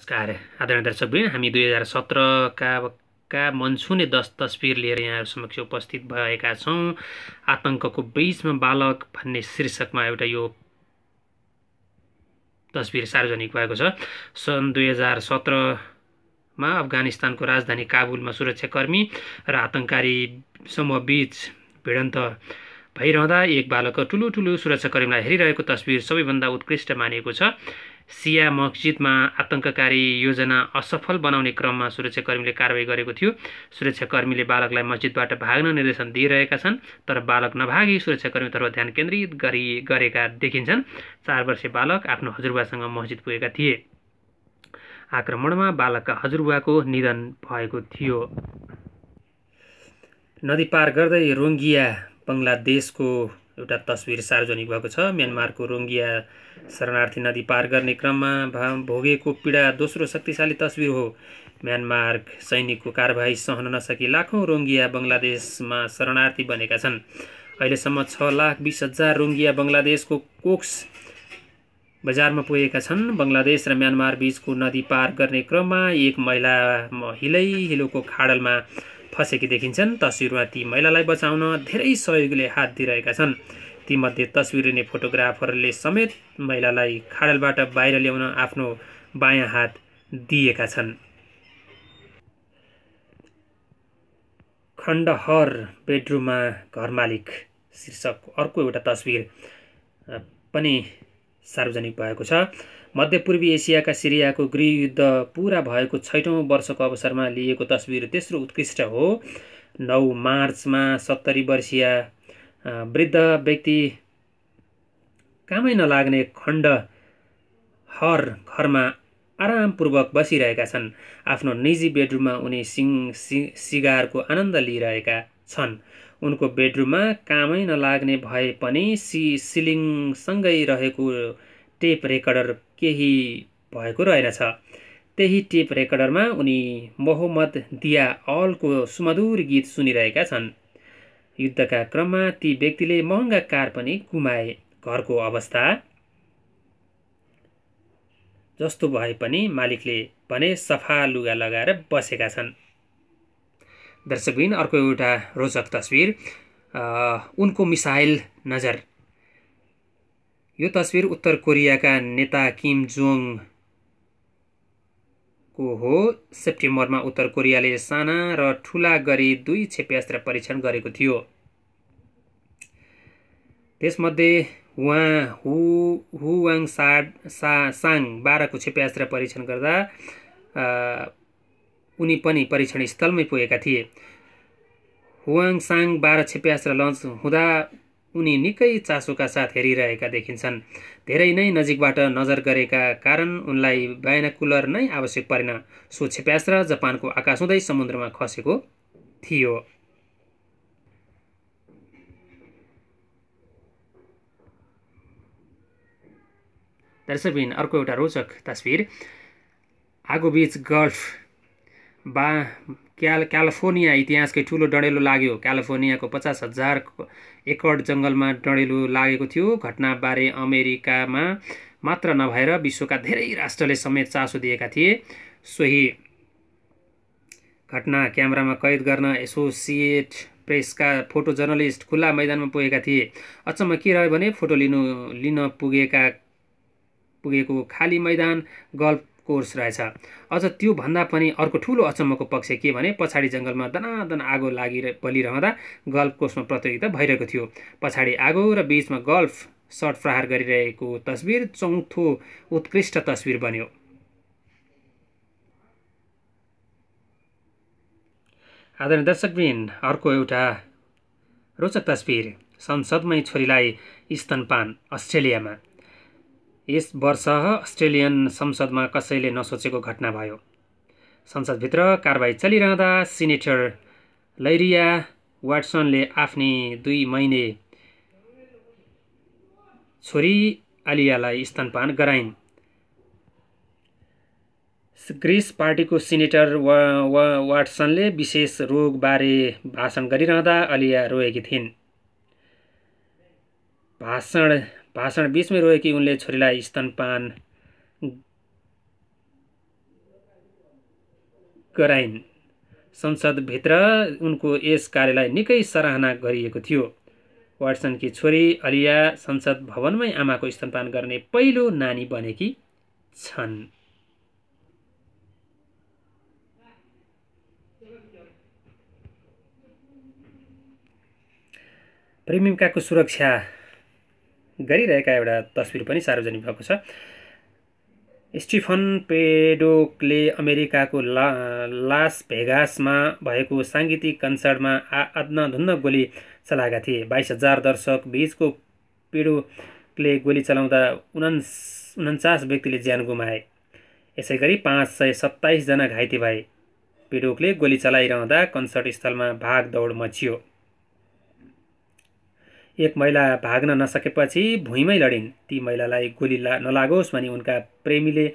नमस्कार आदरणीय दर्शक हामी दुई हजार सत्रका का मनसुने दस तस्विर लिएर यहाँहरू समक्ष उपस्थित भएका छौँ आतङ्कको बिचमा बालक भन्ने शीर्षकमा एउटा यो तस्विर सार्वजनिक भएको छ सन् दुई हजार सत्रमा अफगानिस्तानको राजधानी काबुलमा सुरक्षाकर्मी र आतङ्कारी समूहबीच भिडन्त भइरहँदा एक बालक ठुलो ठुलो सुरक्षाकर्मीलाई हेरिरहेको तस्बिर सबैभन्दा उत्कृष्ट मानिएको छ सिया मस्जिदमा आतङ्ककारी योजना असफल बनाउने क्रममा सुरक्षाकर्मीले कारवाही गरेको थियो सुरक्षाकर्मीले बालकलाई मस्जिदबाट भाग्न निर्देशन दिइरहेका छन् तर बालक नभागी सुरक्षाकर्मीतर्फ ध्यान केन्द्रित गरी गरेका देखिन्छन् चार वर्षे बालक आफ्नो हजुरबासँग मस्जिद पुगेका थिए आक्रमणमा बालकका हजुरबाको निधन भएको थियो नदी पार गर्दै रोङ्गिया बङ्गलादेशको एउटा तस्विर सार्वजनिक भएको छ म्यानमारको रोङ्गिया शरणार्थी नदी पार गर्ने क्रममा भोगेको पीडा दोस्रो शक्तिशाली तस्विर हो म्यानमार सैनिकको कारवाही सहन नसकी लाखौँ रोङ्गिया बङ्गलादेशमा शरणार्थी बनेका छन् अहिलेसम्म छ लाख बिस हजार रोङ्गिया बङ्गलादेशको कोक्स बजारमा पुगेका छन् बङ्गलादेश र म्यानमार बिचको नदी पार गर्ने क्रममा एक महिला हिलै हिलोको खाडलमा फसेकी देखिन्छन् तस्विरमा ती महिलालाई बचाउन धेरै सहयोगले हात दिइरहेका छन् तीमध्ये तस्विर लिने फोटोग्राफरले समेत महिलालाई खाडलबाट बाहिर ल्याउन आफ्नो बायाँ हात दिएका छन् खण्डहर बेडरुममा घर मालिक शीर्षक अर्को एउटा तस्विर पनि सार्वजनिक भएको छ मध्यपूर्वी एसियाका सिरियाको गृहयुद्ध पुरा भएको छैटौँ वर्षको अवसरमा लिएको तस्विर तेस्रो उत्कृष्ट हो नौ मार्चमा सत्तरी वर्षीय वृद्ध व्यक्ति कामै नलाग्ने खण्ड हर घरमा आरामपूर्वक बसिरहेका छन् आफ्नो निजी बेडरुममा उनी सिङ सि सिगारको आनन्द लिइरहेका छन् उनको बेडरुममा कामै नलाग्ने भए पनि सि सिलिङसँगै रहेको टेप रेकर्डर केही भएको रहेनछ त्यही टेप रेकर्डरमा उनी मोहम्मद दिया अलको सुमधुर गीत सुनिरहेका छन् युद्धका क्रममा ती व्यक्तिले महँगा कार पनि गुमाए घरको अवस्था जस्तो भए पनि मालिकले भने सफा लुगा लगाएर बसेका छन् दर्शकबिन अर्को एउटा रोचक तस्विर उनको मिसाइल नजर यो तस्विर उत्तर कोरियाका नेता किम जोङ को हो सेप्टेम्बरमा उत्तर कोरियाले साना र ठुला गरी दुई क्षेप्यास्त्र परीक्षण गरेको थियो त्यसमध्ये उहाँ हु हुवाङ सा सा साङ बाह्रको क्षेप्यास्त्र परीक्षण गर्दा उनी पनि परीक्षण स्थलमै पुगेका थिए हुवाङ साङ बाह्र क्षेप्यास्त्र लन्च हुँदा उनी निकै चासोका साथ हेरिरहेका देखिन्छन् धेरै नै नजिकबाट नजर गरेका कारण उनलाई बायनाकुलर नै आवश्यक परेन सो छेप्यास जापानको आकाश हुँदै समुद्रमा खसेको थियो दर्शकबिन अर्को एउटा रोचक तस्विर आगोबीच गल्फ बा क्याल क्यालिफोर्निया इतिहासकै ठुलो डढेलो लाग्यो क्यालिफोर्नियाको पचास हजार एकड जङ्गलमा डढेलो लागेको थियो घटनाबारे अमेरिकामा मात्र नभएर विश्वका धेरै राष्ट्रले समेत चासो दिएका थिए सोही घटना क्यामेरामा कैद गर्न एसोसिएट प्रेसका फोटो जर्नलिस्ट खुल्ला मैदानमा पुगेका थिए अचम्म के रह्यो भने फोटो लिनु लिन पुगेका पुगेको खाली मैदान गल्फ कोर्स रहेछ अझ त्योभन्दा पनि अर्को ठुलो अचम्मको पक्ष के भने पछाडि जङ्गलमा दनादन आगो लागि बलिरहँदा गल्फ कोर्समा प्रतियोगिता भइरहेको थियो पछाडि आगो र बिचमा गल्फ सर्ट प्रहार गरिरहेको तस्बिर चौथो उत्कृष्ट तस्विर बन्यो आदरणीय दर्शकबिन अर्को एउटा रोचक तस्बिर संसदमै छोरीलाई स्तनपान अस्ट्रेलियामा यस वर्ष अस्ट्रेलियन संसदमा कसैले नसोचेको घटना भयो संसदभित्र कारवाही चलिरहँदा सिनेटर लैरिया वाटसनले आफ्नी दुई महिने छोरी आलियालाई स्तनपान गराइन् ग्रिस पार्टीको सिनेटर वा, वा वाट्सनले विशेष रोगबारे भाषण गरिरहँदा अलिया रोएकी थिइन् भाषण भाषण बिचमै रोएकी उनले छोरीलाई स्तनपान गराइन् संसदभित्र उनको यस कार्यलाई निकै सराहना गरिएको थियो वाटसनकी छोरी अलिया संसद भवनमै आमाको स्तनपान गर्ने पहिलो नानी बनेकी छन् प्रेमिकाको सुरक्षा गरिरहेका एउटा तस्विर पनि सार्वजनिक भएको छ स्टिफन पेडोकले अमेरिकाको ला लास भेगासमा भएको साङ्गीतिक कन्सर्टमा आ आध्न गोली चलाएका थिए बाइस हजार दर्शक बिचको पेडोकले गोली चलाउँदा उना उन्चास व्यक्तिले ज्यान गुमाए यसै गरी पाँच सय सत्ताइसजना घाइते भए पेडोकले गोली चलाइरहँदा कन्सर्ट स्थलमा भाग दौड मचियो एक महिला भाग्न नसकेपछि भुइँमै लडिन् ती महिलालाई गोली ला नलागोस् भनी उनका प्रेमीले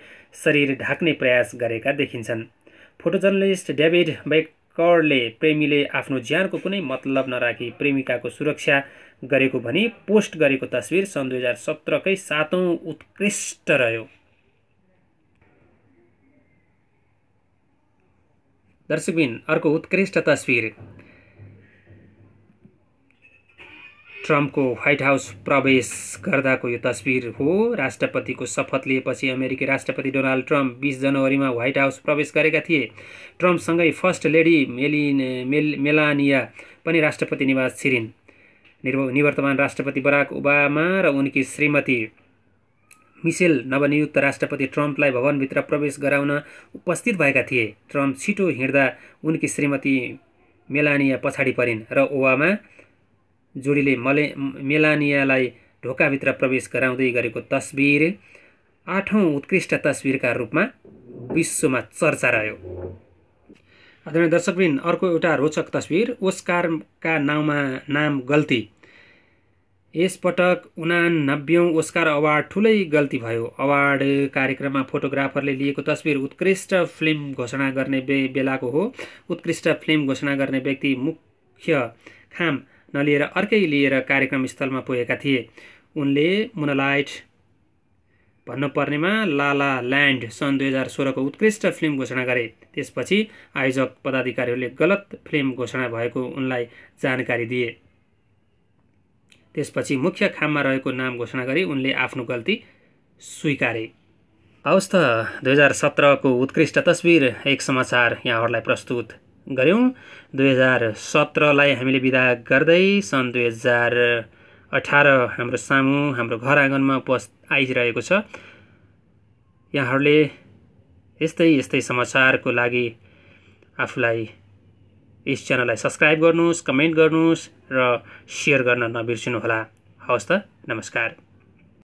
शरीर ढाक्ने प्रयास गरेका देखिन्छन् फोटो जर्नलिस्ट डेभिड बेकरले प्रेमीले आफ्नो ज्यानको कुनै मतलब नराखी प्रेमिकाको सुरक्षा गरेको भनी पोस्ट गरेको तस्विर सन् दुई हजार सत्रकै सातौँ उत्कृष्ट रह्यो दर्शकबिन अर्को उत्कृष्ट तस्विर ट्रम्पको व्हाइट हाउस प्रवेश गर्दाको यो तस्विर हो राष्ट्रपतिको शपथ लिएपछि अमेरिकी राष्ट्रपति डोनाल्ड ट्रम्प बिस जनवरीमा व्हाइट हाउस प्रवेश गरेका थिए ट्रम्पसँगै फर्स्ट लेडी मेलिन मेल मेलानिया पनि राष्ट्रपति निवास छिरिन् निर्व निवर्तमान राष्ट्रपति बराक ओबामा र उनकी श्रीमती मिसेल नवनियुक्त राष्ट्रपति ट्रम्पलाई भवनभित्र प्रवेश गराउन उपस्थित भएका थिए ट्रम्प छिटो हिँड्दा उनकी श्रीमती मेलानिया पछाडि परिन् र ओबामा जोडीले मले मेलानियालाई ढोकाभित्र प्रवेश गराउँदै गरेको तस्बिर आठौँ उत्कृष्ट तस्बिरका रूपमा विश्वमा चर्चा रह्यो आदरणीय दर्शकबिन अर्को एउटा रोचक तस्बिर ओस्कारका नाउँमा नाम गल्ती यसपटक उनानब्बेौँ ओस्कार अवार्ड ठुलै गल्ती भयो अवार्ड कार्यक्रममा फोटोग्राफरले लिएको तस्बिर उत्कृष्ट फिल्म घोषणा गर्ने बे बेलाको हो उत्कृष्ट फिल्म घोषणा गर्ने व्यक्ति मुख्य खाम नलिएर अर्कै लिएर कार्यक्रम स्थलमा पुगेका थिए उनले मुनलाइट भन्नुपर्नेमा लाला ल्यान्ड सन् दुई हजार सोह्रको उत्कृष्ट फिल्म घोषणा गरे त्यसपछि आयोजक पदाधिकारीहरूले गलत फिल्म घोषणा भएको उनलाई जानकारी दिए त्यसपछि मुख्य खाममा रहेको नाम घोषणा गरी उनले आफ्नो गल्ती स्वीकारे हवस् त दुई हजार सत्रको उत्कृष्ट तस्विर एक समाचार यहाँहरूलाई प्रस्तुत गऱ्यौँ दुई हजार सत्रलाई हामीले विदा गर्दै सन् दुई हजार अठार हाम्रो सामु हाम्रो घर आँगनमा उपस् आइरहेको छ यहाँहरूले यस्तै यस्तै समाचारको लागि आफूलाई यस च्यानललाई सब्सक्राइब गर्नुहोस् कमेन्ट गर्नुहोस् र सेयर गर्न नबिर्सिनुहोला हवस् त नमस्कार